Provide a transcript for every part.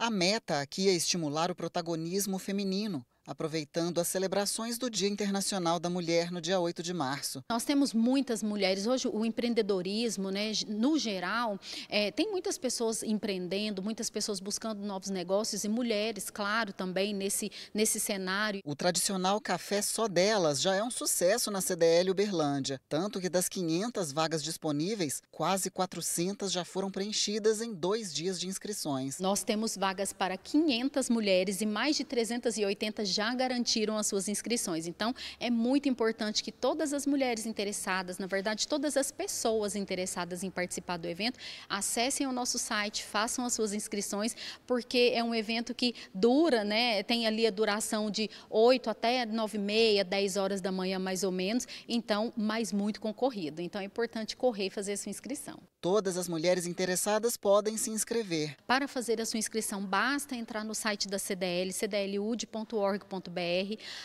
A meta aqui é estimular o protagonismo feminino, aproveitando as celebrações do Dia Internacional da Mulher no dia 8 de março. Nós temos muitas mulheres, hoje o empreendedorismo, né, no geral, é, tem muitas pessoas empreendendo, muitas pessoas buscando novos negócios e mulheres, claro, também nesse, nesse cenário. O tradicional café só delas já é um sucesso na CDL Uberlândia, tanto que das 500 vagas disponíveis, quase 400 já foram preenchidas em dois dias de inscrições. Nós temos vagas para 500 mulheres e mais de 380 já já garantiram as suas inscrições. Então, é muito importante que todas as mulheres interessadas, na verdade, todas as pessoas interessadas em participar do evento, acessem o nosso site, façam as suas inscrições, porque é um evento que dura, né? Tem ali a duração de 8 até 9 e meia, 10 horas da manhã, mais ou menos. Então, mais muito concorrido. Então, é importante correr e fazer a sua inscrição. Todas as mulheres interessadas podem se inscrever. Para fazer a sua inscrição, basta entrar no site da CDL, cdlud.org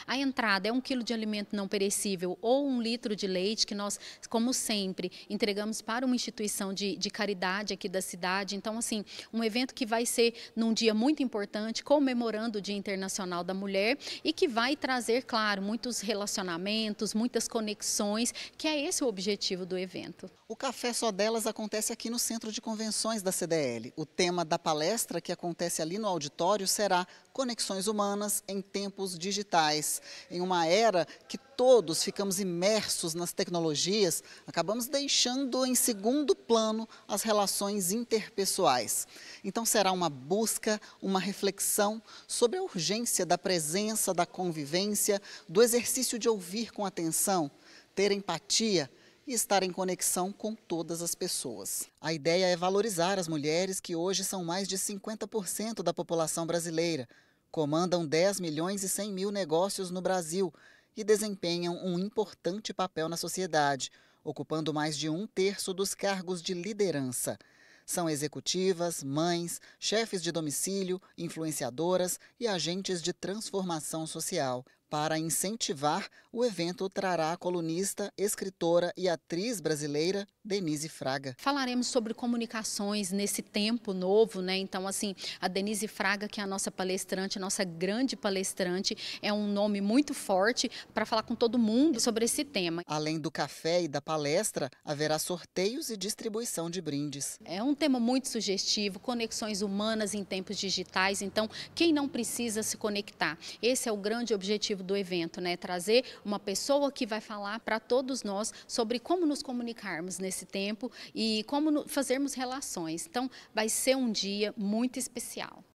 a entrada é um quilo de alimento não perecível ou um litro de leite, que nós, como sempre, entregamos para uma instituição de, de caridade aqui da cidade. Então, assim, um evento que vai ser num dia muito importante, comemorando o Dia Internacional da Mulher e que vai trazer, claro, muitos relacionamentos, muitas conexões, que é esse o objetivo do evento. O Café Só Delas acontece aqui no Centro de Convenções da CDL. O tema da palestra que acontece ali no auditório será Conexões Humanas em Tempo tempos digitais. Em uma era que todos ficamos imersos nas tecnologias, acabamos deixando em segundo plano as relações interpessoais. Então será uma busca, uma reflexão sobre a urgência da presença, da convivência, do exercício de ouvir com atenção, ter empatia, e estar em conexão com todas as pessoas. A ideia é valorizar as mulheres que hoje são mais de 50% da população brasileira, comandam 10 milhões e 100 mil negócios no Brasil e desempenham um importante papel na sociedade, ocupando mais de um terço dos cargos de liderança. São executivas, mães, chefes de domicílio, influenciadoras e agentes de transformação social. Para incentivar, o evento trará a colunista, escritora e atriz brasileira Denise Fraga. Falaremos sobre comunicações nesse tempo novo, né? Então, assim, a Denise Fraga, que é a nossa palestrante, a nossa grande palestrante, é um nome muito forte para falar com todo mundo sobre esse tema. Além do café e da palestra, haverá sorteios e distribuição de brindes. É um tema muito sugestivo, conexões humanas em tempos digitais. Então, quem não precisa se conectar? Esse é o grande objetivo objetivo do evento, né? Trazer uma pessoa que vai falar para todos nós sobre como nos comunicarmos nesse tempo e como fazermos relações. Então, vai ser um dia muito especial.